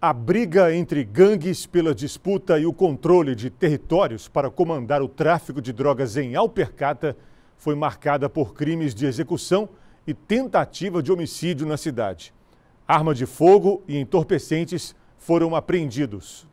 A briga entre gangues pela disputa e o controle de territórios para comandar o tráfico de drogas em Alpercata foi marcada por crimes de execução e tentativa de homicídio na cidade. Arma de fogo e entorpecentes foram apreendidos.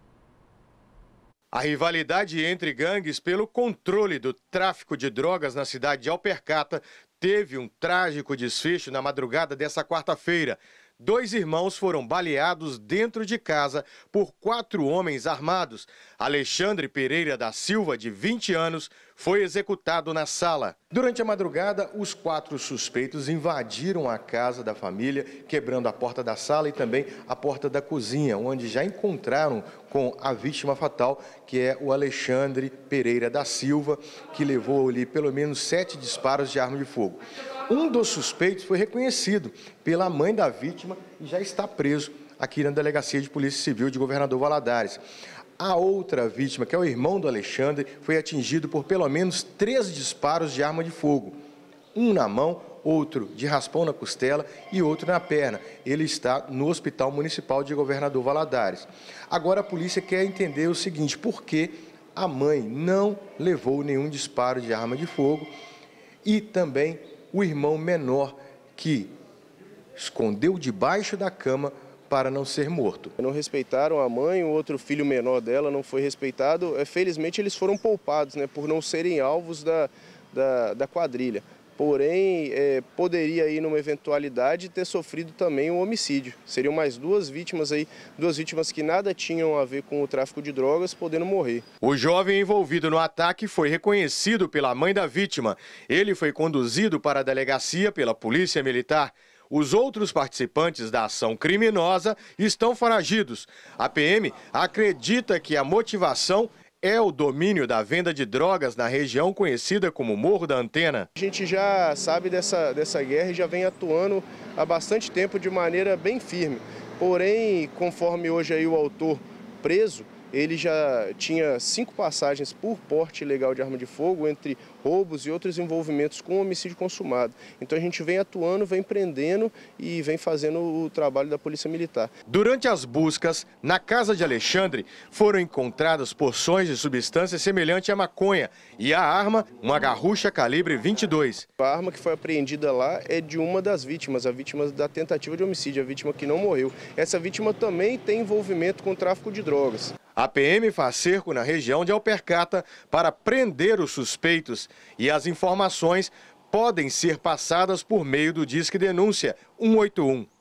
A rivalidade entre gangues pelo controle do tráfico de drogas na cidade de Alpercata teve um trágico desfecho na madrugada dessa quarta-feira dois irmãos foram baleados dentro de casa por quatro homens armados. Alexandre Pereira da Silva, de 20 anos, foi executado na sala. Durante a madrugada, os quatro suspeitos invadiram a casa da família, quebrando a porta da sala e também a porta da cozinha, onde já encontraram com a vítima fatal, que é o Alexandre Pereira da Silva, que levou ali pelo menos sete disparos de arma de fogo. Um dos suspeitos foi reconhecido pela mãe da vítima e já está preso aqui na Delegacia de Polícia Civil de Governador Valadares. A outra vítima, que é o irmão do Alexandre, foi atingido por pelo menos três disparos de arma de fogo: um na mão, outro de raspão na costela e outro na perna. Ele está no Hospital Municipal de Governador Valadares. Agora a polícia quer entender o seguinte: por que a mãe não levou nenhum disparo de arma de fogo e também o irmão menor que escondeu debaixo da cama para não ser morto. Não respeitaram a mãe, o outro filho menor dela não foi respeitado. É, felizmente eles foram poupados, né, por não serem alvos da, da, da quadrilha. Porém, é, poderia aí numa eventualidade ter sofrido também um homicídio. Seriam mais duas vítimas aí, duas vítimas que nada tinham a ver com o tráfico de drogas, podendo morrer. O jovem envolvido no ataque foi reconhecido pela mãe da vítima. Ele foi conduzido para a delegacia pela Polícia Militar. Os outros participantes da ação criminosa estão foragidos. A PM acredita que a motivação é o domínio da venda de drogas na região conhecida como Morro da Antena. A gente já sabe dessa, dessa guerra e já vem atuando há bastante tempo de maneira bem firme. Porém, conforme hoje aí o autor preso, ele já tinha cinco passagens por porte ilegal de arma de fogo, entre roubos e outros envolvimentos com homicídio consumado. Então a gente vem atuando, vem prendendo e vem fazendo o trabalho da Polícia Militar. Durante as buscas, na casa de Alexandre, foram encontradas porções de substância semelhante à maconha e a arma, uma garrucha calibre 22. A arma que foi apreendida lá é de uma das vítimas, a vítima da tentativa de homicídio, a vítima que não morreu. Essa vítima também tem envolvimento com tráfico de drogas. A PM faz cerco na região de Alpercata para prender os suspeitos e as informações podem ser passadas por meio do Disque Denúncia 181.